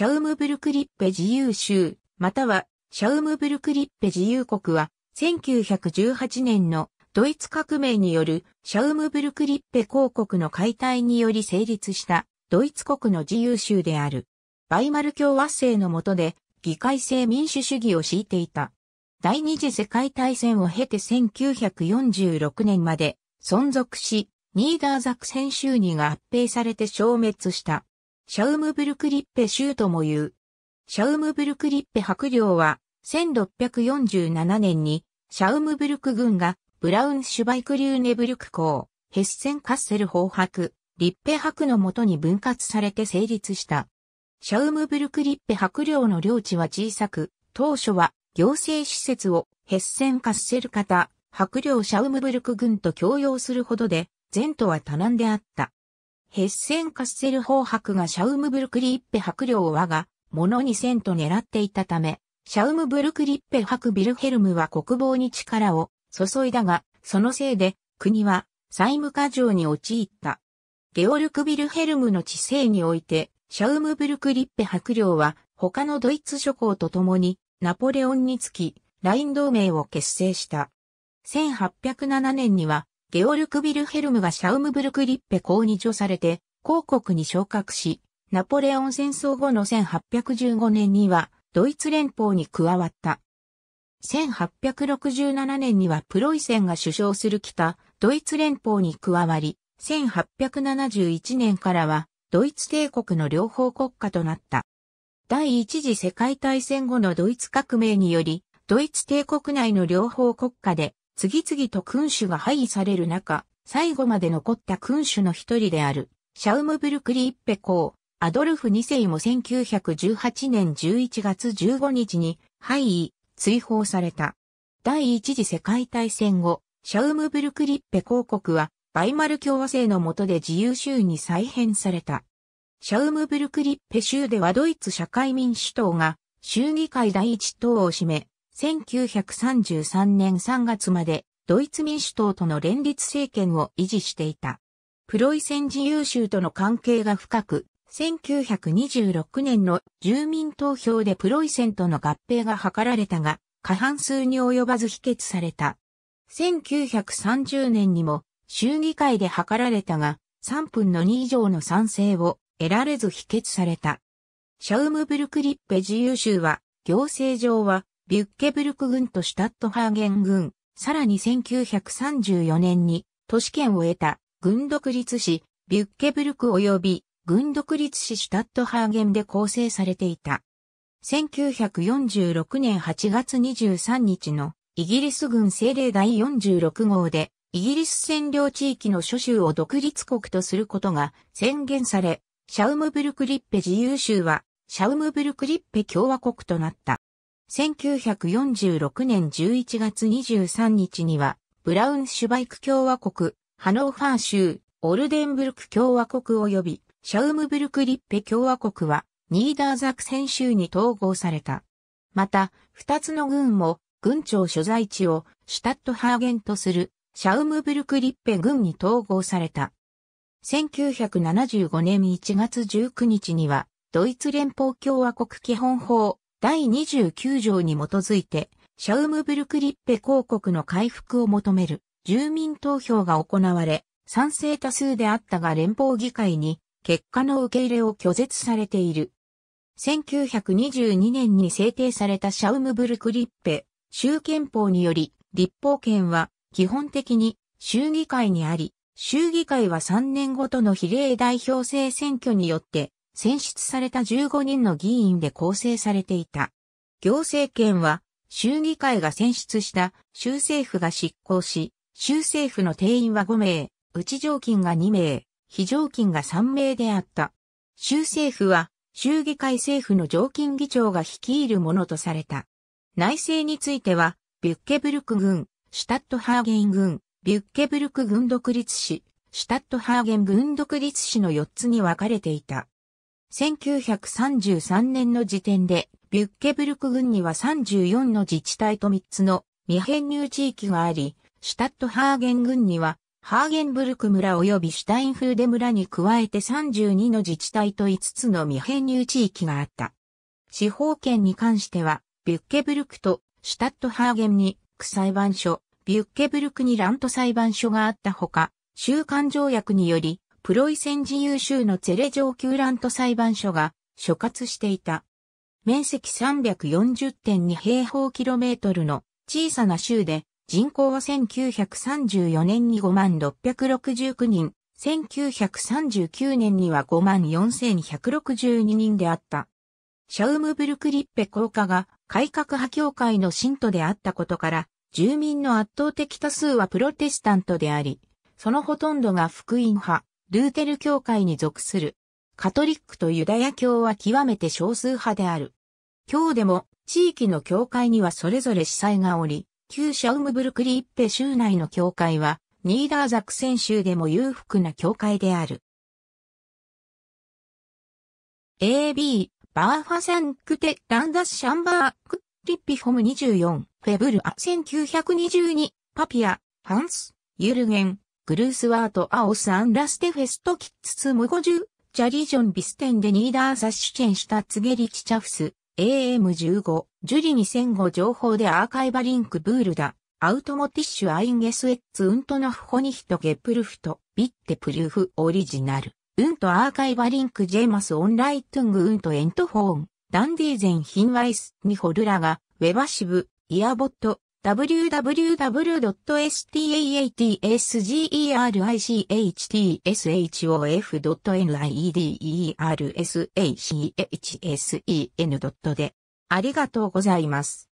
シャウムブルクリッペ自由州、またはシャウムブルクリッペ自由国は、1918年のドイツ革命によるシャウムブルクリッペ公国の解体により成立したドイツ国の自由州である。バイマル共和制の下で議会制民主主義を敷いていた。第二次世界大戦を経て1946年まで存続し、ニーダーザクセン州に合併されて消滅した。シャウムブルクリッペ州とも言う。シャウムブルクリッペ白領は、1647年に、シャウムブルク軍が、ブラウンシュバイクリューネブルク港、ヘッセンカッセル砲白、リッペ白のもとに分割されて成立した。シャウムブルクリッペ白領の領地は小さく、当初は行政施設をヘッセンカッセル型、白領シャウムブルク軍と共用するほどで、前途は多難であった。ヘッセンカッセル砲白がシャウムブルクリッペ白領を我がのにせんと狙っていたため、シャウムブルクリッペ白ビルヘルムは国防に力を注いだが、そのせいで国は債務過剰に陥った。ゲオルク・ビルヘルムの治世において、シャウムブルクリッペ白領は他のドイツ諸侯と共にナポレオンにつき、ライン同盟を結成した。1807年にはゲオルク・ビルヘルムがシャウムブルク・リッペ公に除されて、公国に昇格し、ナポレオン戦争後の1815年には、ドイツ連邦に加わった。1867年にはプロイセンが首相する北、ドイツ連邦に加わり、1871年からは、ドイツ帝国の両方国家となった。第一次世界大戦後のドイツ革命により、ドイツ帝国内の両方国家で次々と君主が廃位される中、最後まで残った君主の一人である、シャウムブルクリッペ公、アドルフ2世も1918年11月15日に廃位、追放された。第一次世界大戦後、シャウムブルクリッペ公国は、バイマル共和制の下で自由州に再編された。シャウムブルクリッペ州ではドイツ社会民主党が、州議会第一党を占め、1933年3月までドイツ民主党との連立政権を維持していた。プロイセン自由州との関係が深く、1926年の住民投票でプロイセンとの合併が図られたが、過半数に及ばず否決された。1930年にも衆議会で図られたが、3分の2以上の賛成を得られず否決された。シャウムブルクリッペ自由州は、行政上はビュッケブルク軍とシュタットハーゲン軍、さらに1934年に都市圏を得た軍独立市、ビュッケブルク及び軍独立市シュタットハーゲンで構成されていた。1946年8月23日のイギリス軍政令第46号でイギリス占領地域の諸州を独立国とすることが宣言され、シャウムブルクリッペ自由州はシャウムブルクリッペ共和国となった。1946年11月23日には、ブラウンシュバイク共和国、ハノーファー州、オルデンブルク共和国及び、シャウムブルクリッペ共和国は、ニーダーザクセン州に統合された。また、二つの軍も、軍庁所在地をシュタットハーゲンとする、シャウムブルクリッペ軍に統合された。1975年1月19日には、ドイツ連邦共和国基本法第29条に基づいて、シャウムブルクリッペ公国の回復を求める住民投票が行われ、賛成多数であったが連邦議会に結果の受け入れを拒絶されている。1922年に制定されたシャウムブルクリッペ州憲法により、立法権は基本的に州議会にあり、州議会は3年ごとの比例代表制選挙によって選出された15人の議員で構成されていた。行政権は、州議会が選出した州政府が執行し、州政府の定員は5名、内常勤が2名、非常勤が3名であった。州政府は、州議会政府の常勤議長が率いるものとされた。内政については、ビュッケブルク軍、シュタットハーゲン軍、ビュッケブルク軍独立市、シュタットハーゲン軍独立市の4つに分かれていた。1933年の時点で、ビュッケブルク郡には34の自治体と3つの未編入地域があり、シュタットハーゲン郡には、ハーゲンブルク村及びシュタインフーデ村に加えて32の自治体と5つの未編入地域があった。司法権に関しては、ビュッケブルクとシュタットハーゲンに区裁判所、ビュッケブルクにラント裁判所があったほか、週刊条約により、プロイセン自由州のツェレ上級ラント裁判所が所轄していた。面積340.2平方キロメートルの小さな州で人口は1934年に5万669人、1939年には5万4162人であった。シャウムブルクリッペ効果が改革派協会の信徒であったことから、住民の圧倒的多数はプロテスタントであり、そのほとんどが福音派、ルーテル教会に属する。カトリックとユダヤ教は極めて少数派である。今日でも地域の教会にはそれぞれ司祭がおり、旧シャウムブルクリッペ州内の教会は、ニーダーザクセン州でも裕福な教会である。AB、バーファサンクテ、ランダスシャンバーク、リッピホム24、フェブルア1922、パピア、ハンス、ユルゲン、グルースワート・アオス・アンラステフェスト・キッツ・ツム50、ジャリジョン・ビステンデ・ニーダー・サッシュチェン・シた・タツゲリ・チチャフス、AM15、ジュリ2005情報でアーカイバリンク・ブールダ、アウトモティッシュ・アインゲス・エッツ・ウントナフホニヒト・ゲプルフト、ビッテ・プルーフ・オリジナル、ウント・アーカイバリンク・ジェマス・オンライトゥング・ウント・エント・ホーン、ダンディーゼン・ヒンワイス・ニホルラが、ウェバシブ、イヤーボット、w w w s t a t s g e r i c h t h s h o f n i e d e r s a c h s e n d e ありがとうございます。